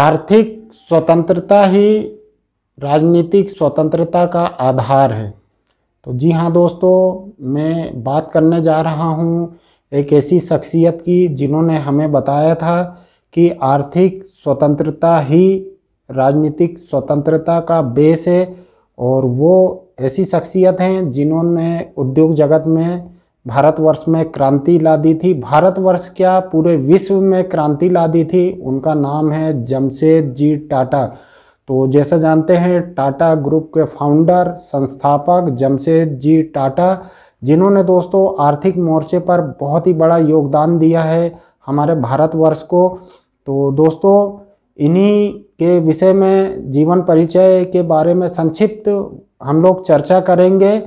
आर्थिक स्वतंत्रता ही राजनीतिक स्वतंत्रता का आधार है तो जी हाँ दोस्तों मैं बात करने जा रहा हूँ एक ऐसी शख्सियत की जिन्होंने हमें बताया था कि आर्थिक स्वतंत्रता ही राजनीतिक स्वतंत्रता का बेस है और वो ऐसी शख्सियत हैं जिन्होंने उद्योग जगत में भारतवर्ष में क्रांति ला दी थी भारतवर्ष क्या पूरे विश्व में क्रांति ला दी थी उनका नाम है जमशेद जी टाटा तो जैसा जानते हैं टाटा ग्रुप के फाउंडर संस्थापक जमशेद जी टाटा जिन्होंने दोस्तों आर्थिक मोर्चे पर बहुत ही बड़ा योगदान दिया है हमारे भारतवर्ष को तो दोस्तों इन्हीं के विषय में जीवन परिचय के बारे में संक्षिप्त हम लोग चर्चा करेंगे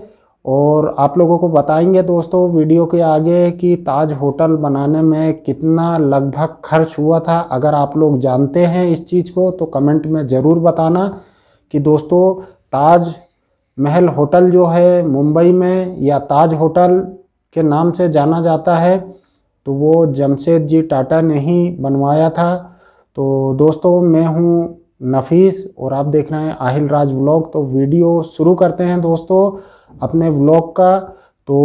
और आप लोगों को बताएंगे दोस्तों वीडियो के आगे कि ताज होटल बनाने में कितना लगभग खर्च हुआ था अगर आप लोग जानते हैं इस चीज़ को तो कमेंट में ज़रूर बताना कि दोस्तों ताज महल होटल जो है मुंबई में या ताज होटल के नाम से जाना जाता है तो वो जमशेद जी टाटा ने ही बनवाया था तो दोस्तों मैं हूँ नफीस और आप देख रहे हैं आहिल राज व्लॉग तो वीडियो शुरू करते हैं दोस्तों अपने व्लॉग का तो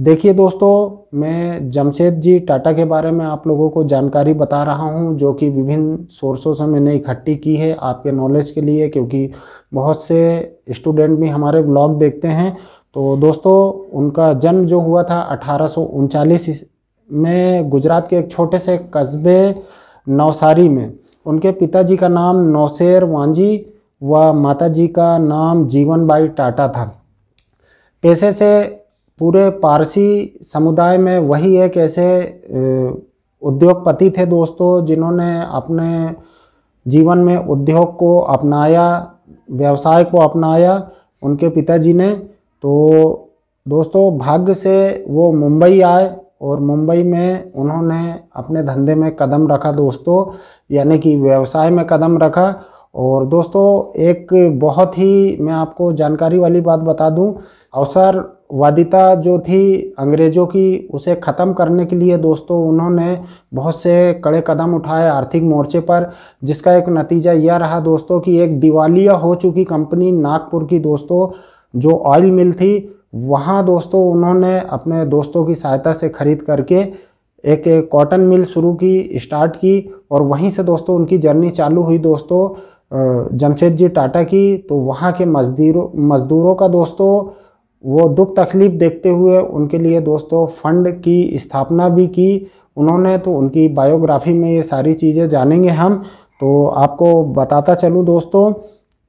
देखिए दोस्तों मैं जमशेद जी टाटा के बारे में आप लोगों को जानकारी बता रहा हूं जो कि विभिन्न सोर्सों से मैंने इकट्ठी की है आपके नॉलेज के लिए क्योंकि बहुत से स्टूडेंट भी हमारे ब्लॉग देखते हैं तो दोस्तों उनका जन्म जो हुआ था अठारह में गुजरात के एक छोटे से कस्बे नवसारी में उनके पिताजी का नाम नौशेर वांझी व माताजी का नाम जीवनबाई टाटा था पैसे से पूरे पारसी समुदाय में वही एक ऐसे उद्योगपति थे दोस्तों जिन्होंने अपने जीवन में उद्योग को अपनाया व्यवसाय को अपनाया उनके पिताजी ने तो दोस्तों भाग्य से वो मुंबई आए और मुंबई में उन्होंने अपने धंधे में कदम रखा दोस्तों यानी कि व्यवसाय में कदम रखा और दोस्तों एक बहुत ही मैं आपको जानकारी वाली बात बता दूं अवसरवादिता जो थी अंग्रेज़ों की उसे ख़त्म करने के लिए दोस्तों उन्होंने बहुत से कड़े कदम उठाए आर्थिक मोर्चे पर जिसका एक नतीजा यह रहा दोस्तों कि एक दिवालिया हो चुकी कंपनी नागपुर की दोस्तों जो ऑयल मिल थी वहाँ दोस्तों उन्होंने अपने दोस्तों की सहायता से खरीद करके एक कॉटन मिल शुरू की स्टार्ट की और वहीं से दोस्तों उनकी जर्नी चालू हुई दोस्तों जमशेद जी टाटा की तो वहाँ के मजदूरों मजदूरों का दोस्तों वो दुख तकलीफ़ देखते हुए उनके लिए दोस्तों फंड की स्थापना भी की उन्होंने तो उनकी बायोग्राफी में ये सारी चीज़ें जानेंगे हम तो आपको बताता चलूँ दोस्तों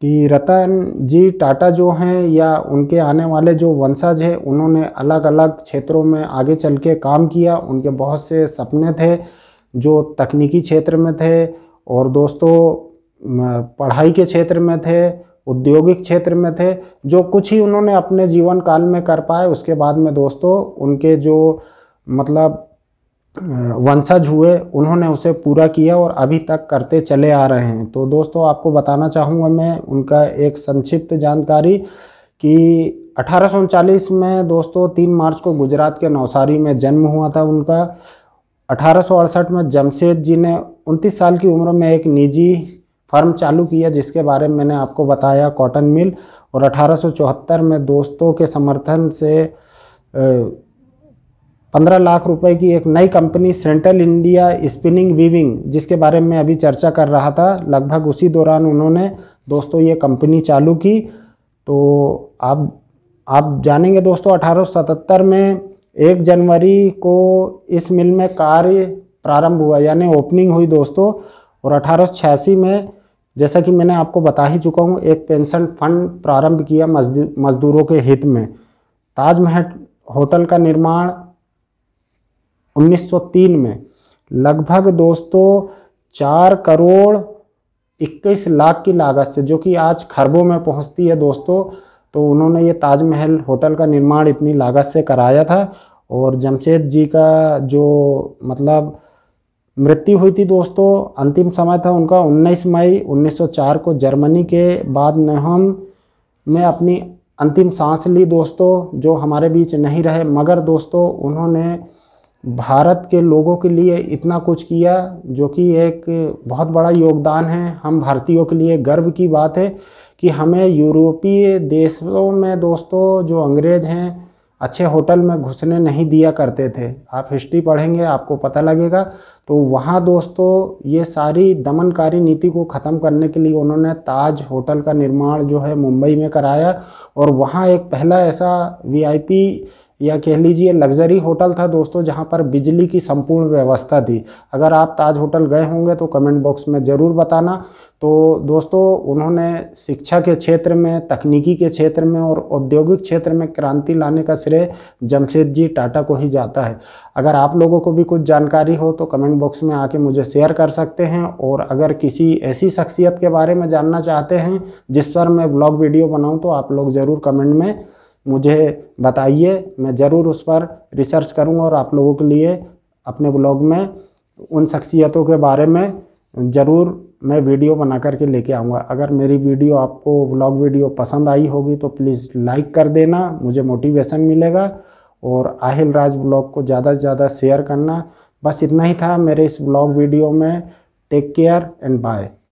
कि रतन जी टाटा जो हैं या उनके आने वाले जो वंशज हैं उन्होंने अलग अलग क्षेत्रों में आगे चल के काम किया उनके बहुत से सपने थे जो तकनीकी क्षेत्र में थे और दोस्तों पढ़ाई के क्षेत्र में थे औद्योगिक क्षेत्र में थे जो कुछ ही उन्होंने अपने जीवन काल में कर पाए उसके बाद में दोस्तों उनके जो मतलब वंशज हुए उन्होंने उसे पूरा किया और अभी तक करते चले आ रहे हैं तो दोस्तों आपको बताना चाहूँगा मैं उनका एक संक्षिप्त जानकारी कि अठारह में दोस्तों तीन मार्च को गुजरात के नवसारी में जन्म हुआ था उनका अठारह में जमशेद जी ने उनतीस साल की उम्र में एक निजी फर्म चालू किया जिसके बारे में मैंने आपको बताया कॉटन मिल और अठारह में दोस्तों के समर्थन से पंद्रह लाख रुपए की एक नई company central India spinning weaving जिसके बारे में अभी चर्चा कर रहा था लगभग उसी दौरान उन्होंने दोस्तों ये कंपनी चालू की तो आप आप जानेंगे दोस्तों अठारह में एक जनवरी को इस मिल में कार्य प्रारंभ हुआ यानी ओपनिंग हुई दोस्तों और अठारह में जैसा कि मैंने आपको बता ही चुका हूँ एक पेंशन फंड प्रारंभ किया मजदूरों के हित में ताजमहल होटल का निर्माण 1903 में लगभग दोस्तों चार करोड़ इक्कीस लाख की लागत से जो कि आज खरबों में पहुंचती है दोस्तों तो उन्होंने ये ताजमहल होटल का निर्माण इतनी लागत से कराया था और जमशेद जी का जो मतलब मृत्यु हुई थी दोस्तों अंतिम समय था उनका 19 मई 1904 को जर्मनी के बाद नहम में अपनी अंतिम सांस ली दोस्तों जो हमारे बीच नहीं रहे मगर दोस्तों उन्होंने भारत के लोगों के लिए इतना कुछ किया जो कि एक बहुत बड़ा योगदान है हम भारतीयों के लिए गर्व की बात है कि हमें यूरोपीय देशों में दोस्तों जो अंग्रेज़ हैं अच्छे होटल में घुसने नहीं दिया करते थे आप हिस्ट्री पढ़ेंगे आपको पता लगेगा तो वहाँ दोस्तों ये सारी दमनकारी नीति को ख़त्म करने के लिए उन्होंने ताज होटल का निर्माण जो है मुंबई में कराया और वहाँ एक पहला ऐसा वीआईपी या कह लीजिए लग्जरी होटल था दोस्तों जहाँ पर बिजली की संपूर्ण व्यवस्था थी अगर आप ताज होटल गए होंगे तो कमेंट बॉक्स में ज़रूर बताना तो दोस्तों उन्होंने शिक्षा के क्षेत्र में तकनीकी के क्षेत्र में और औद्योगिक क्षेत्र में क्रांति लाने का श्रेय जमशेद जी टाटा को ही जाता है अगर आप लोगों को भी कुछ जानकारी हो तो कमेंट बॉक्स में आके मुझे शेयर कर सकते हैं और अगर किसी ऐसी शख्सियत के बारे में जानना चाहते हैं जिस पर मैं ब्लॉग वीडियो बनाऊँ तो आप लोग ज़रूर कमेंट में मुझे बताइए मैं ज़रूर उस पर रिसर्च करूँगा और आप लोगों के लिए अपने ब्लॉग में उन शख्सियतों के बारे में ज़रूर मैं वीडियो बना करके लेके आऊँगा अगर मेरी वीडियो आपको ब्लॉग वीडियो पसंद आई होगी तो प्लीज़ लाइक कर देना मुझे मोटिवेशन मिलेगा और आहिल राज ब्लॉग को ज़्यादा से ज़्यादा शेयर करना बस इतना ही था मेरे इस ब्लॉग वीडियो में टेक केयर एंड बाय